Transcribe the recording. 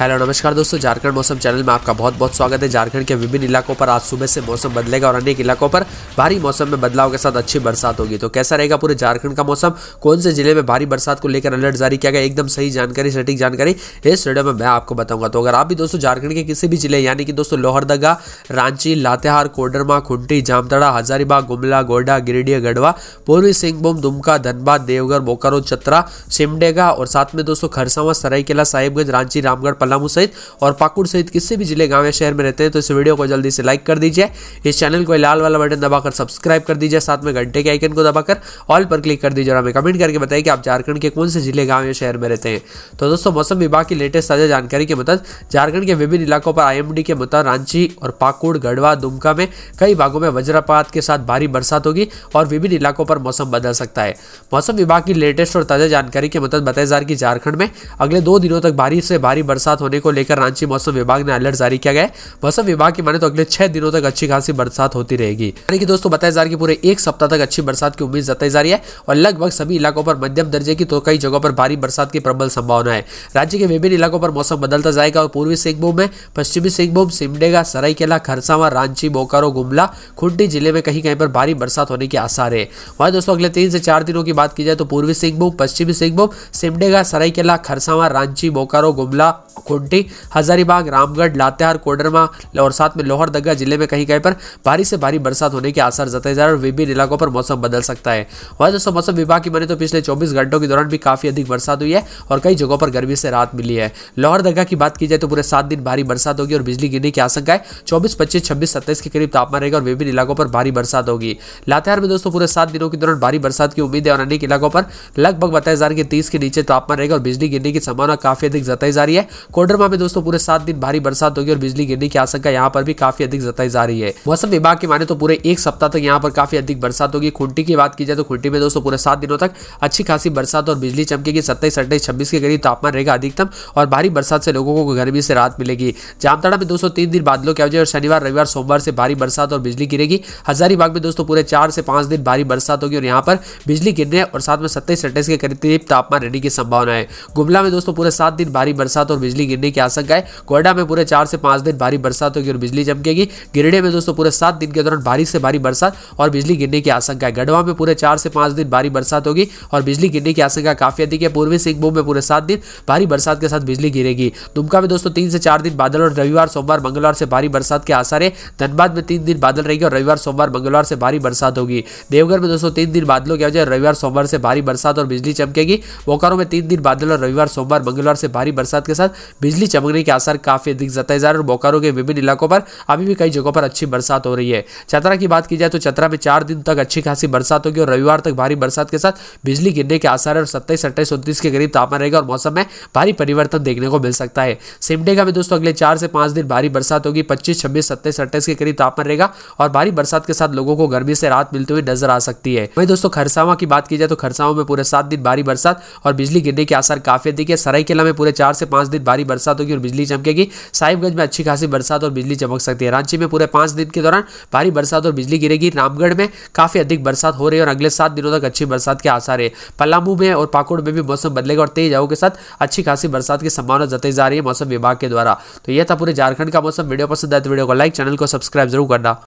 hello नमस्कार दोस्तों झारखंड मौसम चैनल में आपका बहुत बहुत स्वागत है झारखंड के विभिन्न इलाकों पर आज सुबह से मौसम बदलेगा और अनेक इलाकों पर भारी मौसम में बदलाव के साथ अच्छी बरसात होगी तो कैसा रहेगा पूरे झारखंड का मौसम कौन से जिले में भारी बरसात को लेकर अलर्ट जारी किया गया एकदम सही जानकारी सटीक जानकारी इस वीडियो में मैं आपको बताऊंगा तो अगर आप भी दोस्तों झारखंड के किसी भी जिले यानी कि दोस्तों लोहरदगा रांची लातेहार कोडरमा खुंटी जामतड़ा हजारीबाग गुमला गोडा गिरिडीह गढ़वा पूर्वी सिंहभूम दुमका धनबाद देवघर बोकारो चतरा सिमडेगा और साथ में दोस्तों खरसावा सरायकेला साहिबगंज रांची रामगढ़ पलामू सहित और पाकुड़ सहित किसी भी जिले गाँव या शहर में रहते हैं तो इस वीडियो को जल्दी से लाइक कर दीजिए इस चैनल को लाल वाला बटन दबाकर सब्सक्राइब कर दीजिए साथ में घंटे के आइकन को दबाकर ऑल पर क्लिक कर दीजिए और हमें कमेंट करके बताइए कि आप झारखंड के कौन से जिले गाँव या शहर में रहते हैं तो दोस्तों मौसम विभाग की लेटेस्ट ताज़ा जानकारी के मुताबिक झारखंड के विभिन्न इलाकों पर आई के मुताबिक रांची और पाकुड़ गढ़वा दुमका में कई भागों में वज्रपात के साथ भारी बरसात होगी और विभिन्न इलाकों पर मौसम बदल सकता है मौसम विभाग की लेटेस्ट और ताज़ा जानकारी के मुताबिक बताया जा रहा है कि झारखंड में अगले दो दिनों तक भारी से भारी बरसात बरसात होने को लेकर रांची मौसम विभाग ने अलर्ट जारी किया गया मौसम विभाग की माने तो अगले छह दिनों तक अच्छी खासी बरसात होती रहेगी यानी कि दोस्तों बताया जा रहा है पूरे एक सप्ताह तक अच्छी बरसात की उम्मीद जताई जा रही है और लगभग सभी इलाकों पर मध्यम दर्जे की तो कई जगहों पर भारी बरसात की प्रबल संभावना है राज्य के विभिन्न इलाकों पर मौसम बदलता जाएगा और पूर्वी सिंहभूम में पश्चिमी सिंहभूम सिमडेगा सरायकेला खरसावा रांची बोकारो गुमला खुंडी जिले में कहीं कहीं पर भारी बरसात होने के आसार है वहीं दोस्तों अगले तीन से चार दिनों की बात की जाए तो पूर्वी सिंहभूम पश्चिमी सिंहभूम सिमडेगा सरायकेला खरसावा रांची बोकारो गुमला खुंटी हजारीबाग रामगढ़ लातेहार कोडरमा और साथ में लोहरदगा जिले में कहीं कहीं पर भारी से भारी बरसात होने के आसार जताए जा रहे और विभिन्न इलाकों पर मौसम बदल सकता है वहीं दोस्तों मौसम विभाग की माने तो पिछले चौबीस घंटों के दौरान भी काफी अधिक बरसात हुई है और कई जगहों पर गर्मी से राहत मिली है लोहरदगा की बात की जाए तो पूरे सात दिन भारी बरसात होगी और बिजली गिरने की आशंका है चौबीस पच्चीस छब्बीस सत्ताईस के करीब तापमान रहेगा और विभिन्न इलाकों पर भारी बरसात होगी लातेहार में दोस्तों पूरे सात दिनों के दौरान भारी बरसात की उम्मीद है और अनेक इलाकों पर लगभग बताया जा रहा है कि तीस के नीचे तापमान रहेगा और बिजली गिरने की संभावना काफी अधिक जताई जा रही है कोडरमा में दोस्तों पूरे सात दिन भारी बरसात होगी और बिजली गिरने की आशंका यहाँ पर भी काफी अधिक जताई जा रही है मौसम विभाग के माने तो पूरे एक सप्ताह तक यहाँ पर काफी अधिक बरसात होगी खुंटी की बात की जाए तो खुंटी में दोस्तों पूरे सात दिनों तक अच्छी खासी बरसात और बिजली चमकेगी सत्ताईस अट्ठाईस छब्बीस के करीब तापमान रहेगा अधिकतम और भारी बरसात से लोगों को गर्मी से राहत मिलेगी जामताड़ा में दोस्तों तीन दिन बादलों की वजह और शनिवार रविवार सोमवार से भारी बरसात और बिजली गिरेगी हजारीबाग में दोस्तों पूरे चार से पांच दिन भारी बरसात होगी और यहाँ पर बिजली गिरने और साथ में सत्ताईस अट्ठाईस के करीब तापमान रहने की संभावना है गुमला में दोस्तों पूरे सात दिन भारी बरसात और बिजली बिजली गिरने की आशंका है कोयडा में पूरे चार से पांच दिन भारी बरसात होगी और बिजली चमकेगी गिरडे में दोस्तों पूरे सात दिन के दौरान भारी से भारी बरसात और बिजली गिरने की आशंका है गढ़वा में पूरे चार से पांच दिन भारी बरसात होगी और बिजली गिरने की आशंका काफी अधिक है पूर्वी सिंहभूम में पूरे सात दिन भारी बरसात के साथ बिजली गिरेगी दुमका में दोस्तों तीन से चार दिन बादल और रविवार सोमवार मंगलवार से भारी बरसात के आसार है धनबाद में तीन दिन बादल रहेगी और रविवार सोमवार मंगलवार से भारी बरसात होगी देवघर में दोस्तों तीन दिन बादलों की वजह रविवार सोमवार से भारी बरसात और बिजली चमकेगी बोकारो में तीन दिन बादल और रविवार सोमवार मंगलवार से भारी बरसात के साथ बिजली चमकने के आसार काफ़ी अधिक हैं और बोकारो के विभिन्न इलाकों पर अभी भी कई जगहों पर अच्छी बरसात हो रही है चतरा की बात की जाए तो चतरा में चार दिन तक अच्छी खासी बरसात होगी और रविवार तक भारी बरसात के साथ बिजली गिरने के आसार और सत्ताईस अट्ठाईस उन्तीस के करीब तापमान रहेगा और मौसम में भारी परिवर्तन देखने को मिल सकता है सिमडेगा में दोस्तों अगले चार से पांच दिन भारी बरसात होगी पच्चीस छब्बीस सत्ताईस अट्ठाईस के करीब तापमान रहेगा और भारी बरसात के साथ लोगों को गर्मी से राहत मिलते हुए नजर आ सकती है वहीं दोस्तों खरसावा की बात की जाए तो खरसावा में पूरे सात दिन भारी बरसात और बिजली गिरने के आसार काफी अधिक है सरायकेला में पूरे चार से पांच दिन भारी भारी बरसात होगी और बिजली चमकेगी साहिबगंज में अच्छी खासी बरसात और बिजली चमक सकती है रांची में पूरे पांच दिन के दौरान भारी बरसात और बिजली गिरेगी रामगढ़ में काफ़ी अधिक बरसात हो रही है और अगले सात दिनों तक अच्छी बरसात के आसार है पलामू में और पाकुड़ में भी मौसम बदलेगा और तेज हवा के साथ अच्छी खासी बरसात की संभावना जताई जा रही है मौसम विभाग के द्वारा तो यह था पूरे झारखंड का मौसम वीडियो पसंद आए तो वीडियो को लाइक चैनल को सब्सक्राइब जरूर करना